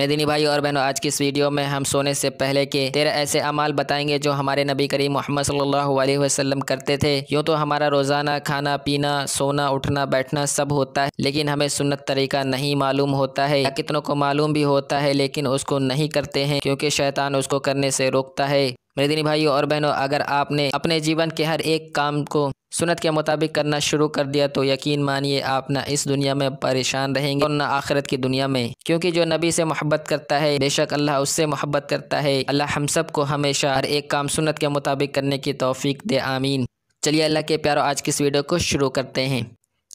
मेदिनी भाई और बहनों आज की इस वीडियो में हम सोने से पहले के तेरह ऐसे अमाल बताएंगे जो हमारे नबी करीम मोहम्मद सल्लल्लाहु अलैहि वसल्लम करते थे यूँ तो हमारा रोज़ाना खाना पीना सोना उठना बैठना सब होता है लेकिन हमें सुन्नत तरीका नहीं मालूम होता है या कितनों को मालूम भी होता है लेकिन उसको नहीं करते हैं क्योंकि शैतान उसको करने से रोकता है मेदिनी भाई और बहनों अगर आपने अपने जीवन के हर एक काम को सुनत के मुताबिक करना शुरू कर दिया तो यकीन मानिए आप ना इस दुनिया में परेशान रहेंगे और न आखिरत की दुनिया में क्योंकि जो नबी से मोहब्बत करता है बेशक अल्लाह उससे मोहब्बत करता है अल्लाह हम सब को हमेशा हर एक काम सुनत के मुताबिक करने की तोफ़ी दे आमीन चलिए अल्लाह के प्यारो आज की इस वीडियो को शुरू करते हैं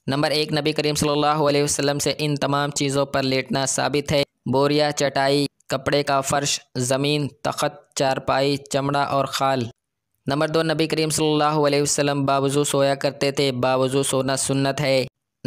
नंबर एक नबी करीम सल्लल्लाहु अलैहि वसल्लम से इन तमाम चीज़ों पर लेटना साबित है बोरिया चटाई कपड़े का फ़र्श ज़मीन तख्त चारपाई चमड़ा और खाल नंबर दो नबी करीम सल्लल्लाहु अलैहि वसल्लम बावजू सोया करते थे बावजू सोना सुन्नत है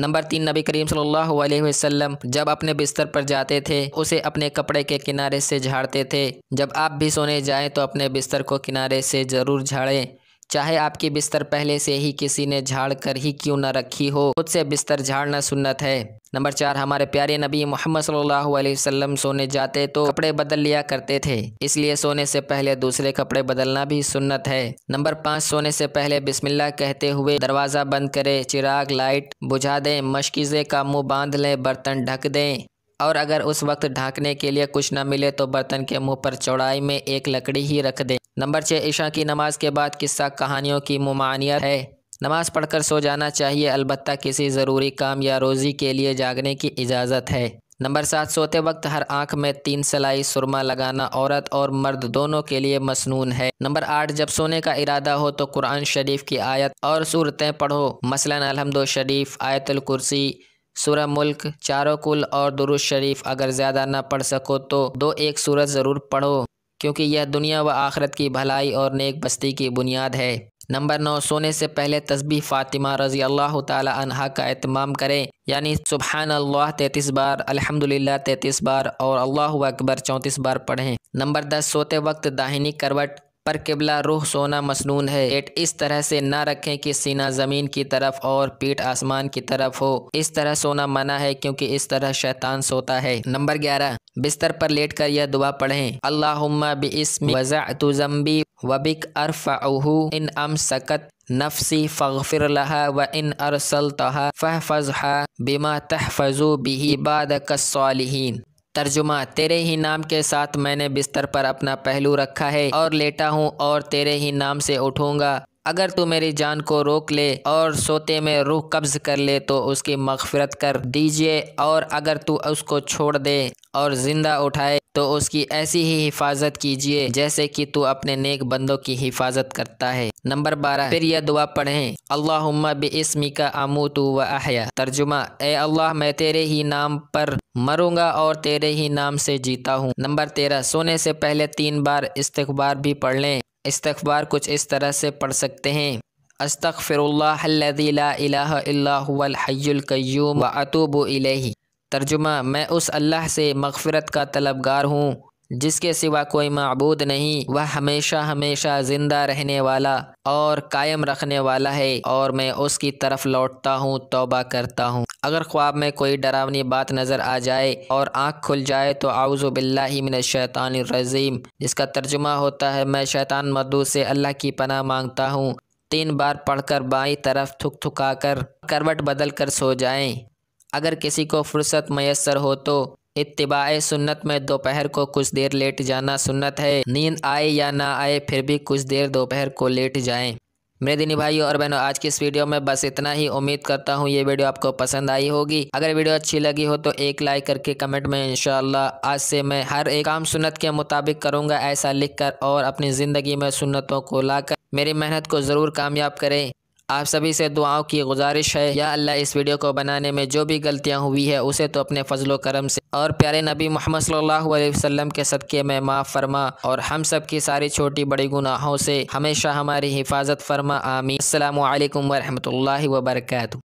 नंबर तीन नबी करीम सल्लल्लाहु अलैहि वसल्लम जब अपने बिस्तर पर जाते थे उसे अपने कपड़े के किनारे से झाड़ते थे जब आप भी सोने जाएं तो अपने बिस्तर को किनारे से ज़रूर झाड़ें चाहे आपकी बिस्तर पहले से ही किसी ने झाड़ कर ही क्यों न रखी हो खुद से बिस्तर झाड़ना सुन्नत है नंबर चार हमारे प्यारे नबी मोहम्मद सल्लल्लाहु अलैहि वसल्लम सोने जाते तो कपड़े बदल लिया करते थे इसलिए सोने से पहले दूसरे कपड़े बदलना भी सुन्नत है नंबर पाँच सोने से पहले बिस्मिल्लाह कहते हुए दरवाज़ा बंद करें चिराग लाइट बुझा दें मशकीज़े का मुंह बांध लें बर्तन ढक दें और अगर उस वक्त ढांकने के लिए कुछ न मिले तो बर्तन के मुँह पर चौड़ाई में एक लकड़ी ही रख दें नंबर छः ईशा की नमाज के बाद किस्सा कहानियों की ममानियत है नमाज पढ़कर सो जाना चाहिए अलबत् किसी ज़रूरी काम या रोज़ी के लिए जागने की इजाज़त है नंबर सात सोते वक्त हर आंख में तीन सलाई सुरमा लगाना औरत और मर्द दोनों के लिए मसनून है नंबर आठ जब सोने का इरादा हो तो कुरान शरीफ की आयत और सूरतें पढ़ो मसलन अलहमद शरीफ आयतुल कुर्सी सूरह मुल्क चारों कुल और दुरुज शरीफ अगर ज़्यादा ना पढ़ सको तो दो एक सूरत ज़रूर पढ़ो क्योंकि यह दुनिया व आखरत की भलाई और नेक बस्ती की बुनियाद है नंबर नौ सोने से पहले तस्बी फ़ातिमा रज़ी अल्लाह तहा का अहतमाम करें यानी सुबहान अल्लाह तैतीस बार अल्हम्दुलिल्लाह तैतीस बार और अल्लाह अकबर चौंतीस बार पढ़ें नंबर दस सोते वक्त दाहिनी करवट पर किबला रूह सोना मसनून है पेट इस तरह से ना रखें कि सीना ज़मीन की तरफ और पीठ आसमान की तरफ हो इस तरह सोना मना है क्योंकि इस तरह शैतान सोता है नंबर ग्यारह बिस्तर पर लेट कर यह दुआ पढ़ें अल्लाहुम्मा बि इसमी वज़ा वबिक अरफ़ाहू इन अम सकत नफसी फ़िर लहा व इन अरसल तहा फ़हफ़ज़हा बिमा तहफ़ु बिही बाद कसलिन तर्जुमा तेरे ही नाम के साथ मैंने बिस्तर पर अपना पहलू रखा है और लेटा हूँ और तेरे ही नाम से उठूँगा अगर तू मेरी जान को रोक ले और सोते में रूह कब्ज़ कर ले तो उसकी मगफरत कर दीजिए और अगर तू उसको छोड़ दे और ज़िंदा उठाए तो उसकी ऐसी ही हिफाजत कीजिए जैसे कि तू अपने नेक बंदों की हिफाजत करता है नंबर बारह फिर यह दुआ पढ़ें अल्लाह इसमी का आमू तो व आहया तर्जुमा ए अल्लाह मैं तेरे ही नाम पर मरूंगा और तेरे ही नाम से जीता हूँ नंबर तेरह सोने से पहले तीन बार इस्तबार भी पढ़ लें इस्तबार कुछ इस तरह से पढ़ सकते हैं अस्तफ़िरल्लाहल्लाहल्लाहल्लाहल्कयूम व अतूब तर्जुमा मैं उस अल्लाह से मगफ़रत का तलबगार हूँ जिसके सिवा कोई मबूद नहीं वह हमेशा हमेशा ज़िंदा रहने वाला और कायम रखने वाला है और मैं उसकी तरफ लौटता हूँ तोबा करता हूँ अगर ख्वाब में कोई डरावनी बात नज़र आ जाए और आँख खुल जाए तो आउज़बिल्लिमिन शैतानरजीम जिसका तर्जुमा होता है मैं शैतान मदू से अल्लाह की पनाह मांगता हूँ तीन बार पढ़कर बाई तरफ थुक थुका कर करवट बदल कर सो जाएं अगर किसी को फुर्सत मैसर हो तो इतबाए सुन्नत में दोपहर को कुछ देर लेट जाना सुन्नत है नींद आए या ना आए फिर भी कुछ देर दोपहर को लेट जाएं मेरे दिनी भाइयों और बहनों आज की इस वीडियो में बस इतना ही उम्मीद करता हूँ ये वीडियो आपको पसंद आई होगी अगर वीडियो अच्छी लगी हो तो एक लाइक करके कमेंट में इनशाला आज से मैं हर एक काम सुन्नत के मुताबिक करूँगा ऐसा कर और अपनी ज़िंदगी में सुन्नतों को लाकर मेरी मेहनत को ज़रूर कामयाब करें आप सभी से दुआओं की गुजारिश है या अल्लाह इस वीडियो को बनाने में जो भी गलतियाँ हुई है उसे तो अपने फजलो करम से और प्यारे नबी मोहम्मद सल्लल्लाहु अलैहि वसल्लम के सदक़े में माफ़ फरमा और हम सब की सारी छोटी बड़ी गुनाहों से हमेशा हमारी हिफाजत फरमा आमीन अल्लाम वरहमल वर्का